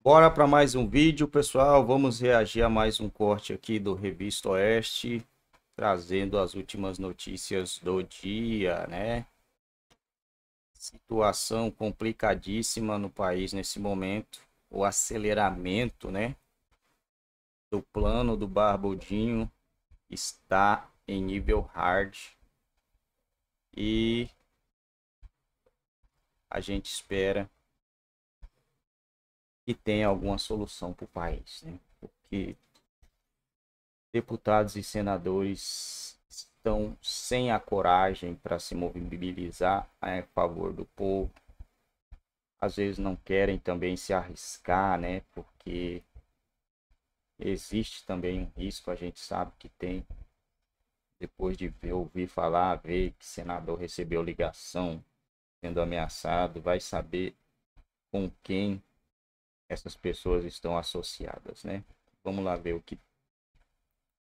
Bora para mais um vídeo, pessoal. Vamos reagir a mais um corte aqui do Revista Oeste, trazendo as últimas notícias do dia, né? Situação complicadíssima no país nesse momento, o aceleramento, né? Do plano do Barbudinho está em nível hard e a gente espera que tenha alguma solução para o país, né? Porque deputados e senadores estão sem a coragem para se mobilizar a favor do povo. Às vezes não querem também se arriscar, né? Porque existe também um risco, a gente sabe que tem. Depois de ver, ouvir falar, ver que senador recebeu ligação sendo ameaçado, vai saber com quem essas pessoas estão associadas, né? Vamos lá ver o que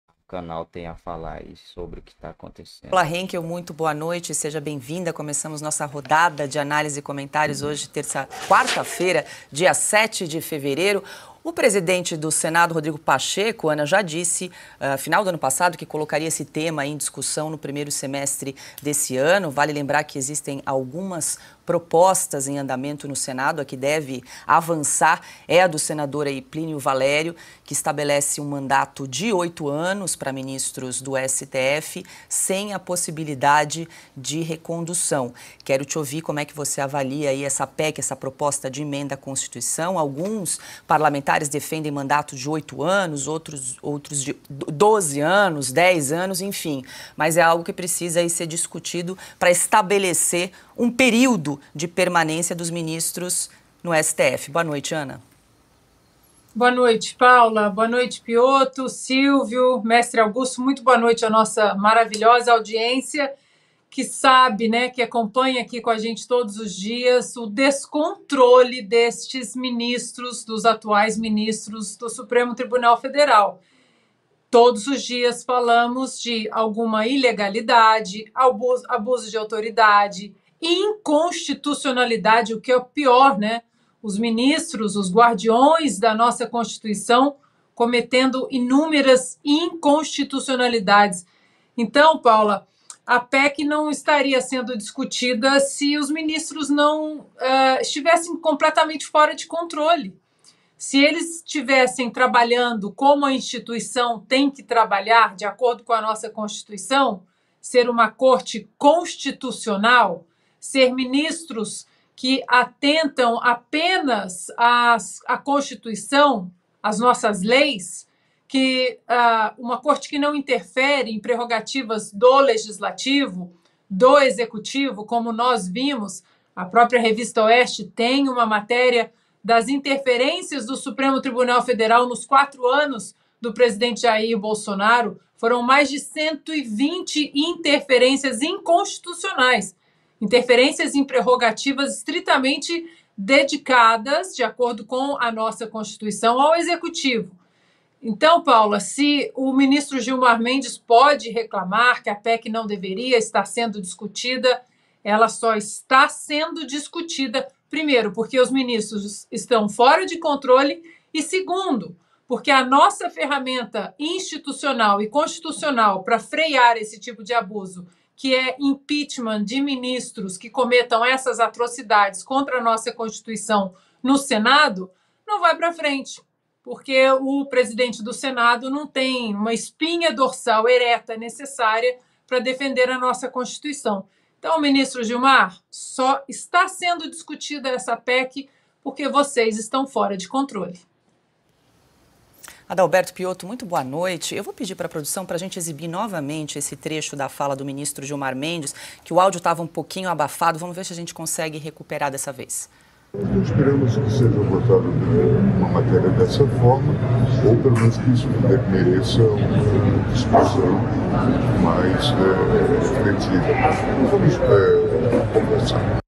o canal tem a falar sobre o que está acontecendo. Olá, Henkel, muito boa noite, seja bem-vinda. Começamos nossa rodada de análise e comentários uhum. hoje, terça, quarta-feira, dia 7 de fevereiro. O presidente do Senado, Rodrigo Pacheco, Ana, já disse, uh, final do ano passado, que colocaria esse tema em discussão no primeiro semestre desse ano. Vale lembrar que existem algumas propostas em andamento no Senado, a que deve avançar é a do senador aí, Plínio Valério, que estabelece um mandato de oito anos para ministros do STF, sem a possibilidade de recondução. Quero te ouvir como é que você avalia aí essa PEC, essa proposta de emenda à Constituição. Alguns parlamentares parlamentares defendem mandato de oito anos, outros, outros de 12 anos, 10 anos, enfim. Mas é algo que precisa aí ser discutido para estabelecer um período de permanência dos ministros no STF. Boa noite, Ana. Boa noite, Paula. Boa noite, Pioto, Silvio, mestre Augusto. Muito boa noite à nossa maravilhosa audiência que sabe, né, que acompanha aqui com a gente todos os dias o descontrole destes ministros, dos atuais ministros do Supremo Tribunal Federal. Todos os dias falamos de alguma ilegalidade, abuso, abuso de autoridade, inconstitucionalidade, o que é o pior, né? Os ministros, os guardiões da nossa Constituição cometendo inúmeras inconstitucionalidades. Então, Paula, a PEC não estaria sendo discutida se os ministros não uh, estivessem completamente fora de controle. Se eles estivessem trabalhando como a instituição tem que trabalhar, de acordo com a nossa Constituição, ser uma corte constitucional, ser ministros que atentam apenas à Constituição, às nossas leis, que ah, uma corte que não interfere em prerrogativas do legislativo, do executivo, como nós vimos, a própria revista Oeste tem uma matéria das interferências do Supremo Tribunal Federal nos quatro anos do presidente Jair Bolsonaro. Foram mais de 120 interferências inconstitucionais, interferências em prerrogativas estritamente dedicadas, de acordo com a nossa Constituição, ao Executivo. Então, Paula, se o ministro Gilmar Mendes pode reclamar que a PEC não deveria estar sendo discutida, ela só está sendo discutida, primeiro, porque os ministros estão fora de controle, e segundo, porque a nossa ferramenta institucional e constitucional para frear esse tipo de abuso, que é impeachment de ministros que cometam essas atrocidades contra a nossa Constituição no Senado, não vai para frente porque o presidente do Senado não tem uma espinha dorsal ereta necessária para defender a nossa Constituição. Então, ministro Gilmar, só está sendo discutida essa PEC porque vocês estão fora de controle. Adalberto Piotto, muito boa noite. Eu vou pedir para a produção para a gente exibir novamente esse trecho da fala do ministro Gilmar Mendes, que o áudio estava um pouquinho abafado. Vamos ver se a gente consegue recuperar dessa vez. Então, esperamos que seja votada uma matéria dessa forma, ou pelo menos que isso mereça uma discussão mais eh, refletida. Então, vamos é, conversar.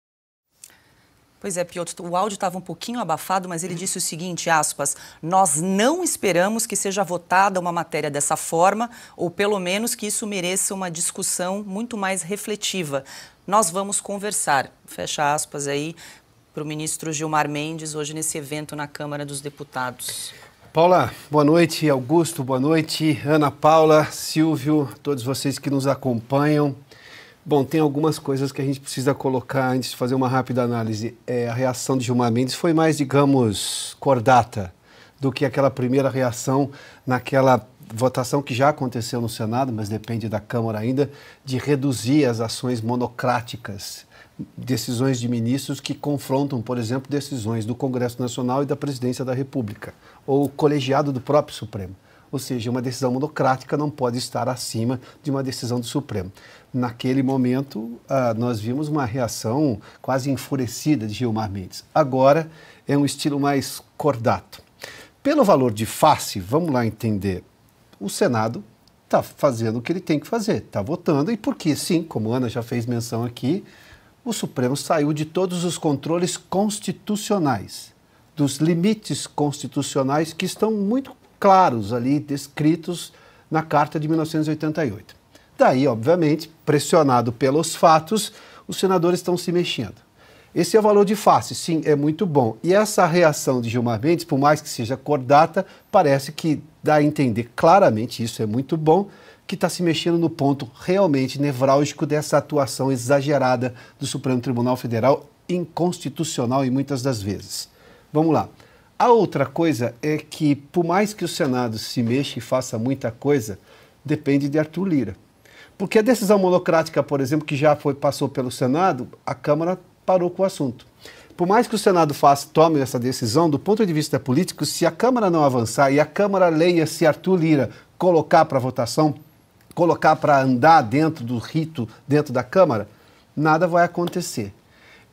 Pois é, Piotr, o áudio estava um pouquinho abafado, mas ele disse o seguinte, aspas, nós não esperamos que seja votada uma matéria dessa forma, ou pelo menos que isso mereça uma discussão muito mais refletiva. Nós vamos conversar, fecha aspas aí, para o ministro Gilmar Mendes hoje nesse evento na Câmara dos Deputados. Paula, boa noite. Augusto, boa noite. Ana Paula, Silvio, todos vocês que nos acompanham. Bom, tem algumas coisas que a gente precisa colocar antes de fazer uma rápida análise. É, a reação de Gilmar Mendes foi mais, digamos, cordata do que aquela primeira reação naquela votação que já aconteceu no Senado, mas depende da Câmara ainda, de reduzir as ações monocráticas decisões de ministros que confrontam, por exemplo, decisões do Congresso Nacional e da Presidência da República, ou colegiado do próprio Supremo. Ou seja, uma decisão monocrática não pode estar acima de uma decisão do Supremo. Naquele momento, ah, nós vimos uma reação quase enfurecida de Gilmar Mendes. Agora é um estilo mais cordato. Pelo valor de face, vamos lá entender. O Senado está fazendo o que ele tem que fazer, está votando, e porque, sim, como a Ana já fez menção aqui, o Supremo saiu de todos os controles constitucionais, dos limites constitucionais que estão muito claros ali, descritos na Carta de 1988. Daí, obviamente, pressionado pelos fatos, os senadores estão se mexendo. Esse é o valor de face, sim, é muito bom. E essa reação de Gilmar Mendes, por mais que seja cordata, parece que dá a entender claramente isso é muito bom, que está se mexendo no ponto realmente nevrálgico dessa atuação exagerada do Supremo Tribunal Federal, inconstitucional e muitas das vezes. Vamos lá. A outra coisa é que, por mais que o Senado se mexa e faça muita coisa, depende de Arthur Lira. Porque a decisão monocrática, por exemplo, que já foi, passou pelo Senado, a Câmara parou com o assunto. Por mais que o Senado faça, tome essa decisão, do ponto de vista político, se a Câmara não avançar e a Câmara leia se Arthur Lira colocar para votação, colocar para andar dentro do rito, dentro da Câmara, nada vai acontecer.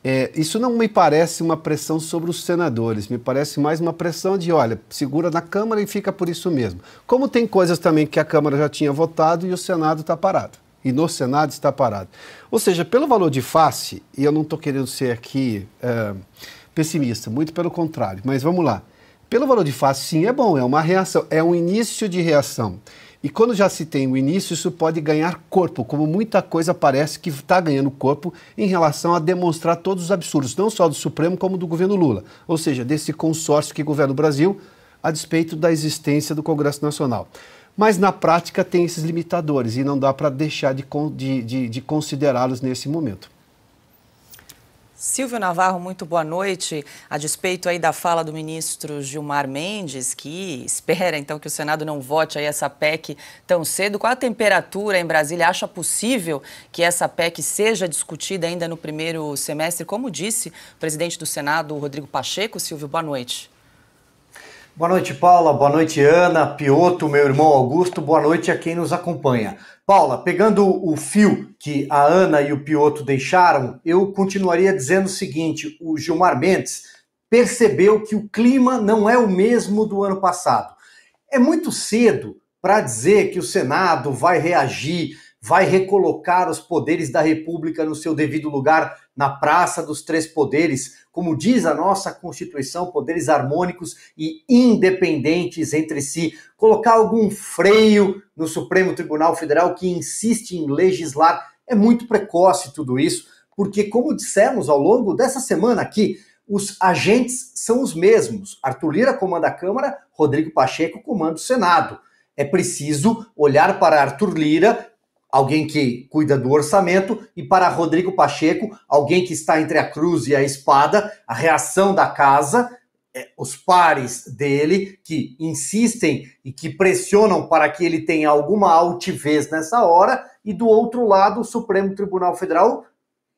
É, isso não me parece uma pressão sobre os senadores, me parece mais uma pressão de, olha, segura na Câmara e fica por isso mesmo. Como tem coisas também que a Câmara já tinha votado e o Senado está parado. E no Senado está parado. Ou seja, pelo valor de face, e eu não estou querendo ser aqui é, pessimista, muito pelo contrário, mas vamos lá. Pelo valor de face, sim, é bom, é uma reação, é um início de reação. E quando já se tem o início, isso pode ganhar corpo, como muita coisa parece que está ganhando corpo em relação a demonstrar todos os absurdos, não só do Supremo, como do governo Lula, ou seja, desse consórcio que governa o Brasil, a despeito da existência do Congresso Nacional. Mas na prática tem esses limitadores e não dá para deixar de, de, de, de considerá-los nesse momento. Silvio Navarro, muito boa noite. A despeito aí da fala do ministro Gilmar Mendes, que espera então que o Senado não vote aí essa PEC tão cedo, qual a temperatura em Brasília? Acha possível que essa PEC seja discutida ainda no primeiro semestre? Como disse o presidente do Senado, Rodrigo Pacheco. Silvio, boa noite. Boa noite, Paula. Boa noite, Ana, Pioto, meu irmão Augusto. Boa noite a quem nos acompanha. Paula, pegando o fio que a Ana e o Pioto deixaram, eu continuaria dizendo o seguinte: o Gilmar Mendes percebeu que o clima não é o mesmo do ano passado. É muito cedo para dizer que o Senado vai reagir vai recolocar os poderes da República no seu devido lugar na Praça dos Três Poderes, como diz a nossa Constituição, poderes harmônicos e independentes entre si, colocar algum freio no Supremo Tribunal Federal que insiste em legislar. É muito precoce tudo isso, porque, como dissemos ao longo dessa semana aqui, os agentes são os mesmos. Arthur Lira comanda a Câmara, Rodrigo Pacheco comanda o Senado. É preciso olhar para Arthur Lira alguém que cuida do orçamento, e para Rodrigo Pacheco, alguém que está entre a cruz e a espada, a reação da casa, é, os pares dele, que insistem e que pressionam para que ele tenha alguma altivez nessa hora, e do outro lado, o Supremo Tribunal Federal,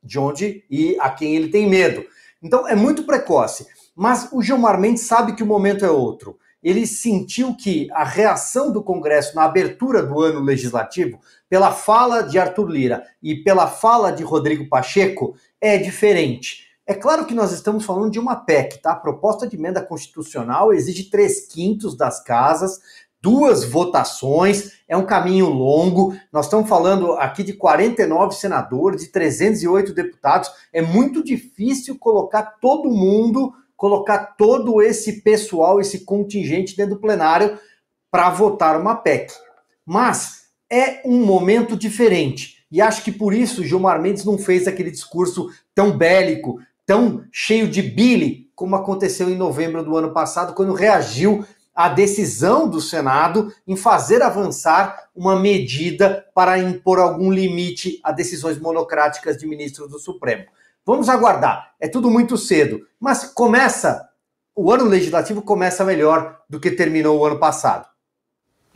de onde e a quem ele tem medo. Então é muito precoce. Mas o Gilmar Mendes sabe que o momento é outro. Ele sentiu que a reação do Congresso na abertura do ano legislativo pela fala de Arthur Lira e pela fala de Rodrigo Pacheco é diferente. É claro que nós estamos falando de uma PEC, tá? A proposta de emenda constitucional exige três quintos das casas, duas votações, é um caminho longo. Nós estamos falando aqui de 49 senadores, de 308 deputados. É muito difícil colocar todo mundo, colocar todo esse pessoal, esse contingente dentro do plenário para votar uma PEC. Mas é um momento diferente. E acho que por isso Gilmar Mendes não fez aquele discurso tão bélico, tão cheio de bile, como aconteceu em novembro do ano passado, quando reagiu à decisão do Senado em fazer avançar uma medida para impor algum limite a decisões monocráticas de ministros do Supremo. Vamos aguardar, é tudo muito cedo, mas começa, o ano legislativo começa melhor do que terminou o ano passado.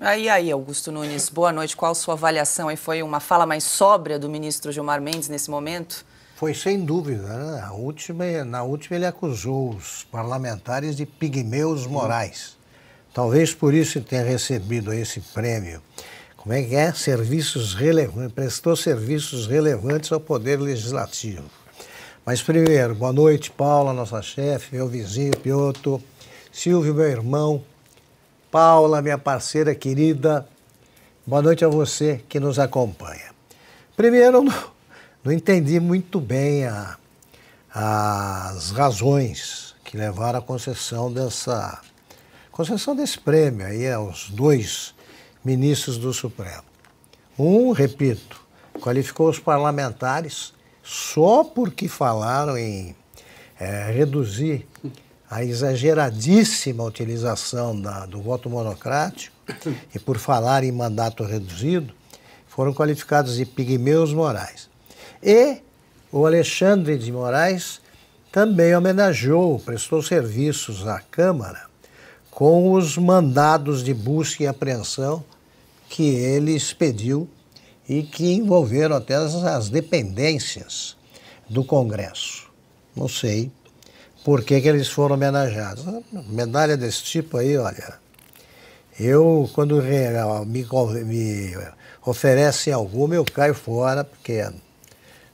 Aí, aí, Augusto Nunes, boa noite. Qual sua avaliação? E foi uma fala mais sóbria do ministro Gilmar Mendes nesse momento? Foi sem dúvida. Né? Na, última, na última, ele acusou os parlamentares de pigmeus morais. Talvez por isso tenha recebido esse prêmio. Como é que é? Serviços relevantes. Prestou serviços relevantes ao Poder Legislativo. Mas primeiro, boa noite, Paula, nossa chefe, meu vizinho, Pioto, Silvio, meu irmão, Paula, minha parceira querida. Boa noite a você que nos acompanha. Primeiro, não, não entendi muito bem a, as razões que levaram à concessão dessa concessão desse prêmio aí aos dois ministros do Supremo. Um, repito, qualificou os parlamentares só porque falaram em é, reduzir a exageradíssima utilização da, do voto monocrático e por falar em mandato reduzido, foram qualificados de pigmeus morais. E o Alexandre de Moraes também homenageou, prestou serviços à Câmara com os mandados de busca e apreensão que ele expediu e que envolveram até as, as dependências do Congresso. Não sei por que, que eles foram homenageados. Ah, medalha desse tipo aí, olha. Eu, quando ah, me, me oferecem alguma, eu caio fora, porque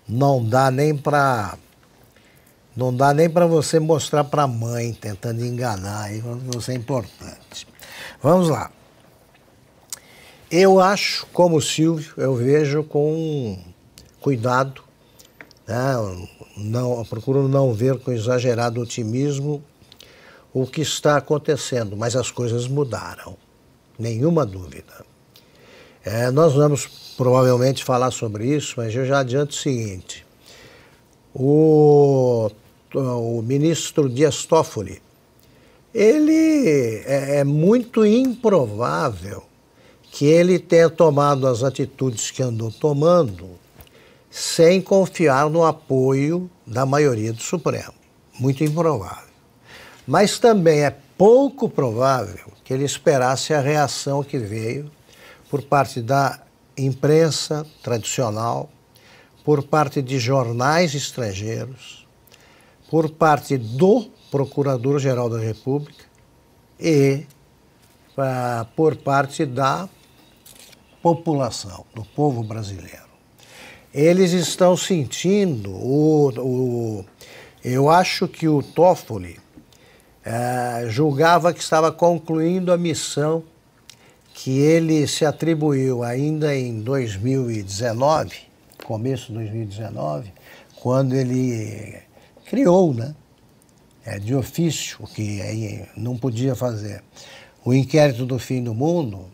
não dá nem para não dá nem para você mostrar para a mãe, tentando enganar, aí você é importante. Vamos lá. Eu acho, como o Silvio, eu vejo com cuidado né? Não, procuro não ver com exagerado otimismo o que está acontecendo, mas as coisas mudaram, nenhuma dúvida. É, nós vamos provavelmente falar sobre isso, mas eu já adianto o seguinte: o, o ministro Dias Toffoli, ele é, é muito improvável que ele tenha tomado as atitudes que andou tomando sem confiar no apoio da maioria do Supremo. Muito improvável. Mas também é pouco provável que ele esperasse a reação que veio por parte da imprensa tradicional, por parte de jornais estrangeiros, por parte do Procurador-Geral da República e ah, por parte da população, do povo brasileiro eles estão sentindo o, o eu acho que o Toffoli é, julgava que estava concluindo a missão que ele se atribuiu ainda em 2019, começo de 2019, quando ele criou, né, é, de ofício, o que aí não podia fazer, o inquérito do fim do mundo,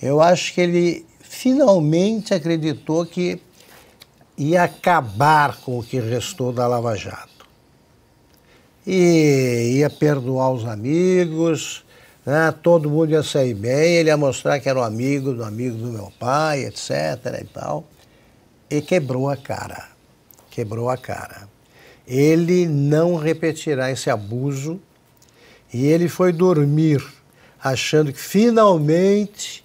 eu acho que ele finalmente acreditou que e acabar com o que restou da Lava Jato. E ia perdoar os amigos, né? todo mundo ia sair bem, ele ia mostrar que era um amigo do um amigo do meu pai, etc. e tal. E quebrou a cara. Quebrou a cara. Ele não repetirá esse abuso e ele foi dormir achando que finalmente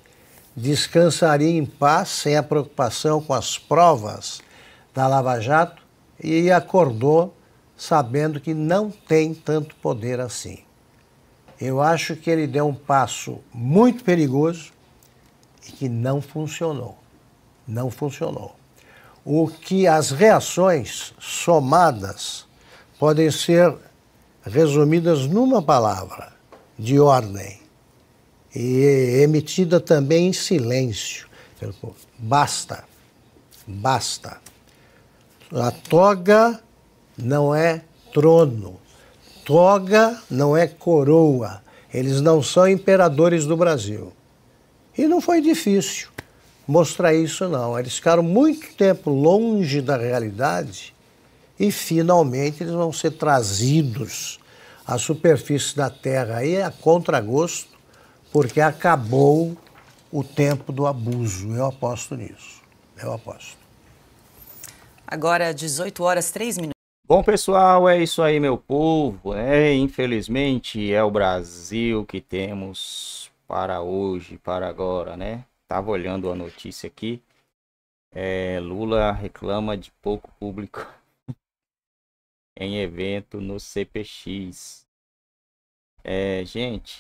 descansaria em paz, sem a preocupação com as provas da Lava Jato e acordou sabendo que não tem tanto poder assim. Eu acho que ele deu um passo muito perigoso e que não funcionou. Não funcionou. O que as reações somadas podem ser resumidas numa palavra de ordem e emitida também em silêncio. Basta, basta. A toga não é trono, toga não é coroa. Eles não são imperadores do Brasil. E não foi difícil mostrar isso, não. Eles ficaram muito tempo longe da realidade e finalmente eles vão ser trazidos à superfície da Terra aí é a contragosto, porque acabou o tempo do abuso. Eu aposto nisso. Eu aposto. Agora, 18 horas, 3 minutos. Bom, pessoal, é isso aí, meu povo. É, infelizmente, é o Brasil que temos para hoje, para agora, né? Tava olhando a notícia aqui. É, Lula reclama de pouco público em evento no CPX. É, gente,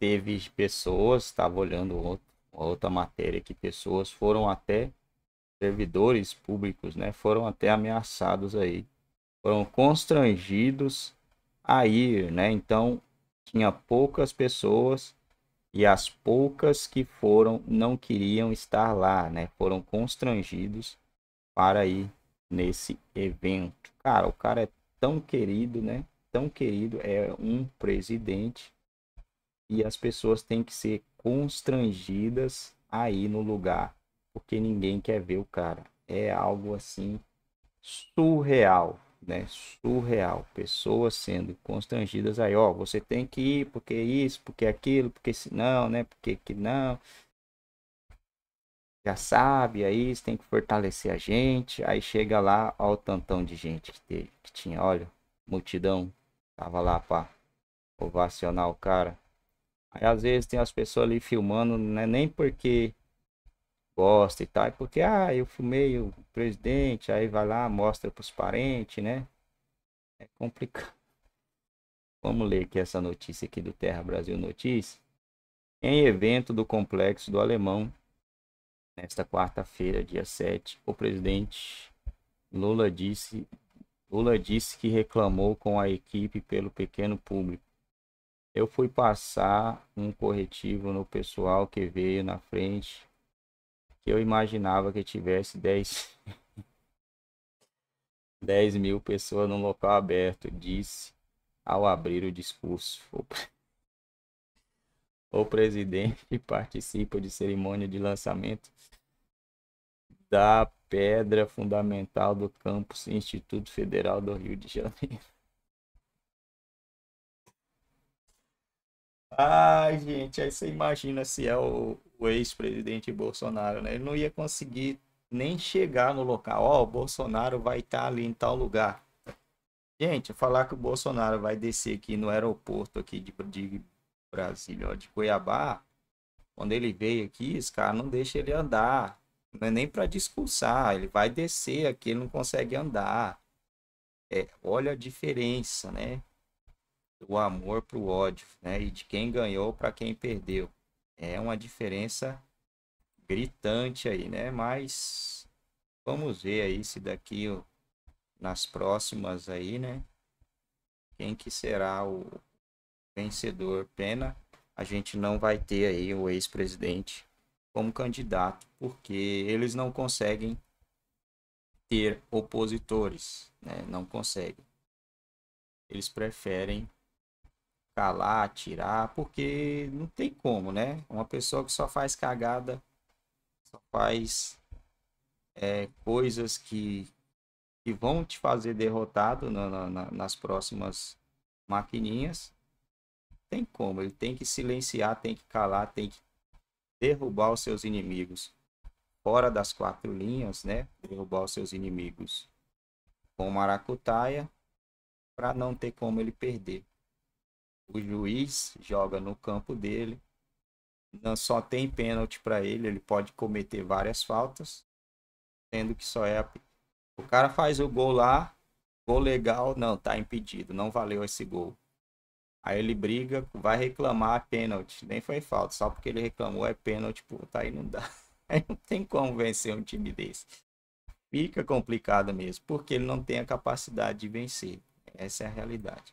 teve pessoas, estava olhando outra, outra matéria que pessoas foram até servidores públicos, né, foram até ameaçados aí, foram constrangidos a ir, né? Então tinha poucas pessoas e as poucas que foram não queriam estar lá, né? Foram constrangidos para ir nesse evento. Cara, o cara é tão querido, né? Tão querido é um presidente e as pessoas têm que ser constrangidas aí no lugar porque ninguém quer ver o cara. É algo assim surreal, né? Surreal. Pessoas sendo constrangidas aí, ó, você tem que ir porque isso, porque aquilo, porque senão né? Porque que não. Já sabe, aí é tem que fortalecer a gente. Aí chega lá, ó, o tantão de gente que, teve, que tinha, olha, multidão tava lá pra ovacionar o cara. Aí às vezes tem as pessoas ali filmando, né? Nem porque gosta e tal, é porque, ah, eu fumei o presidente, aí vai lá, mostra para os parentes, né? É complicado. Vamos ler aqui essa notícia aqui do Terra Brasil Notícias. Em evento do Complexo do Alemão, nesta quarta-feira, dia 7, o presidente Lula disse, Lula disse que reclamou com a equipe pelo pequeno público. Eu fui passar um corretivo no pessoal que veio na frente que eu imaginava que tivesse 10, 10 mil pessoas num local aberto, disse ao abrir o discurso. O, o presidente participa de cerimônia de lançamento da pedra fundamental do campus Instituto Federal do Rio de Janeiro. Ai, gente, aí você imagina se é o, o ex-presidente Bolsonaro, né? Ele não ia conseguir nem chegar no local. Ó, oh, o Bolsonaro vai estar tá ali em tal lugar. Gente, falar que o Bolsonaro vai descer aqui no aeroporto aqui de, de Brasília, ó, de Cuiabá, quando ele veio aqui, os caras não deixam ele andar. Não é nem para discursar, ele vai descer aqui, ele não consegue andar. É, olha a diferença, né? Do amor pro ódio, né? E de quem ganhou para quem perdeu. É uma diferença gritante aí, né? Mas vamos ver aí se daqui nas próximas aí, né? Quem que será o vencedor? Pena, a gente não vai ter aí o ex-presidente como candidato, porque eles não conseguem ter opositores, né? Não conseguem. Eles preferem calar, tirar, porque não tem como, né? Uma pessoa que só faz cagada, só faz é, coisas que, que vão te fazer derrotado na, na, nas próximas maquininhas, tem como, ele tem que silenciar, tem que calar, tem que derrubar os seus inimigos fora das quatro linhas, né? Derrubar os seus inimigos com maracutaia para não ter como ele perder o juiz joga no campo dele, não só tem pênalti para ele, ele pode cometer várias faltas, sendo que só é o cara faz o gol lá, gol legal, não, tá impedido, não valeu esse gol. Aí ele briga, vai reclamar pênalti, nem foi falta, só porque ele reclamou é pênalti, pô, tá aí não dá. Aí não tem como vencer um time desse. Fica complicado mesmo, porque ele não tem a capacidade de vencer. Essa é a realidade.